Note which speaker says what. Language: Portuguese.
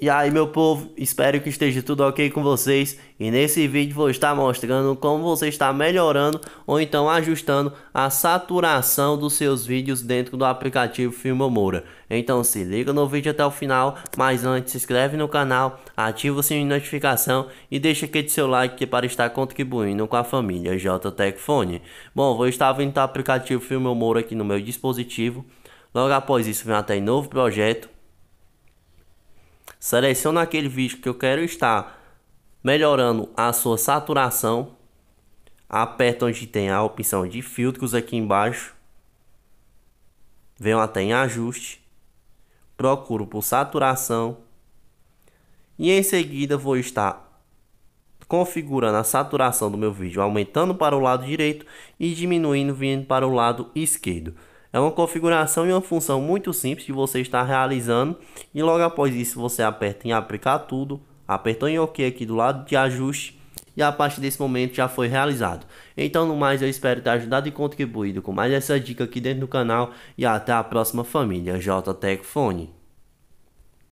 Speaker 1: E aí meu povo, espero que esteja tudo ok com vocês e nesse vídeo vou estar mostrando como você está melhorando ou então ajustando a saturação dos seus vídeos dentro do aplicativo Filmomora. Então se liga no vídeo até o final, mas antes se inscreve no canal, ativa o sininho de notificação e deixa aquele seu like é para estar contribuindo com a família JTEC Bom, vou estar vindo do aplicativo Filmomora aqui no meu dispositivo, logo após isso vem até novo projeto seleciono aquele vídeo que eu quero estar melhorando a sua saturação, aperto onde tem a opção de filtros aqui embaixo, venho até em ajuste, procuro por saturação e em seguida vou estar configurando a saturação do meu vídeo, aumentando para o lado direito e diminuindo vindo para o lado esquerdo. É uma configuração e uma função muito simples que você está realizando e logo após isso você aperta em aplicar tudo, apertou em OK aqui do lado de ajuste e a partir desse momento já foi realizado. Então no mais eu espero ter ajudado e contribuído com mais essa dica aqui dentro do canal e até a próxima família JTEC Fone.